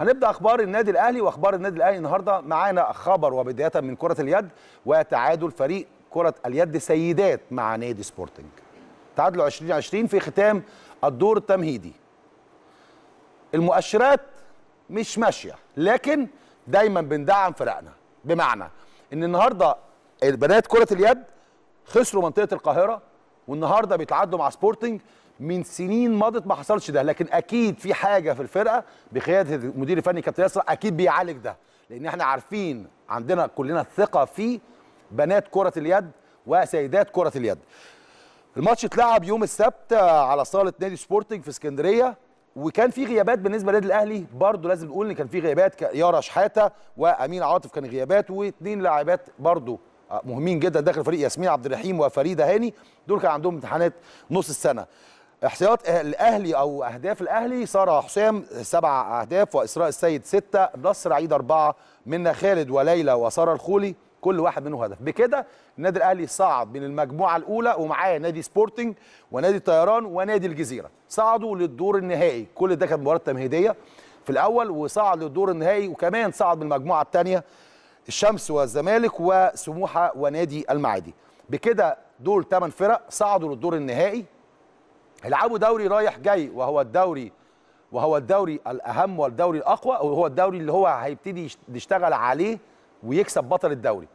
هنبدا اخبار النادي الاهلي واخبار النادي الاهلي النهارده معانا خبر وبدايه من كره اليد وتعادل فريق كره اليد سيدات مع نادي سبورتنج تعادل 2020 في ختام الدور التمهيدي المؤشرات مش ماشيه لكن دايما بندعم فرقنا بمعنى ان النهارده بنات كره اليد خسروا منطقه القاهره والنهارده بيتعادلوا مع سبورتنج من سنين مضت ما حصلش ده لكن اكيد في حاجه في الفرقه بقياده المدير الفني كابتن ياسر اكيد بيعالج ده لان احنا عارفين عندنا كلنا الثقه في بنات كره اليد وسيدات كره اليد الماتش اتلعب يوم السبت على صاله نادي سبورتنج في اسكندريه وكان في غيابات بالنسبه للنادي الاهلي برضه لازم نقول ان كان في غيابات يارا شحاته وامين عاطف كان غيابات واثنين لاعبات برضه آه، مهمين جدا داخل فريق ياسمين عبد الرحيم وفريده هاني دول كان عندهم امتحانات نص السنه احصائيات أه- الاهلي او اهداف الاهلي ساره حسام سبع اهداف واسراء السيد سته نصر عيد اربعه منا خالد وليلى وساره الخولي كل واحد منهم هدف بكده النادي الاهلي صعد من المجموعه الاولى ومعاه نادي سبورتنج ونادي الطيران ونادي الجزيره صعدوا للدور النهائي كل ده كانت مباراه تمهيديه في الاول وصعد للدور النهائي وكمان صعد من المجموعه الثانيه الشمس والزمالك وسموحه ونادي المعادي بكده دول 8 فرق صعدوا للدور النهائي هيلعبوا دوري رايح جاي وهو الدوري وهو الدوري الاهم والدوري الاقوى وهو الدوري اللي هو هيبتدي يشتغل عليه ويكسب بطل الدوري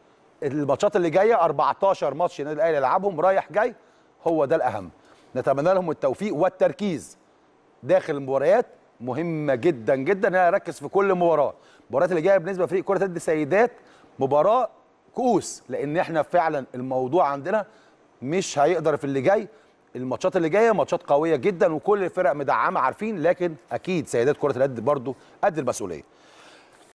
الماتشات اللي جايه 14 ماتش النادي الاهلي يلعبهم رايح جاي هو ده الاهم نتمنى لهم التوفيق والتركيز داخل المباريات مهمه جدا جدا ان انا اركز في كل مباراه المباريات اللي جايه بالنسبه لفريق كره يد السيدات مباراه كؤوس لان احنا فعلا الموضوع عندنا مش هيقدر في اللي جاي الماتشات اللي جايه ماتشات قويه جدا وكل الفرق مدعمه عارفين لكن اكيد سيدات كره اليد برضو قد المسؤوليه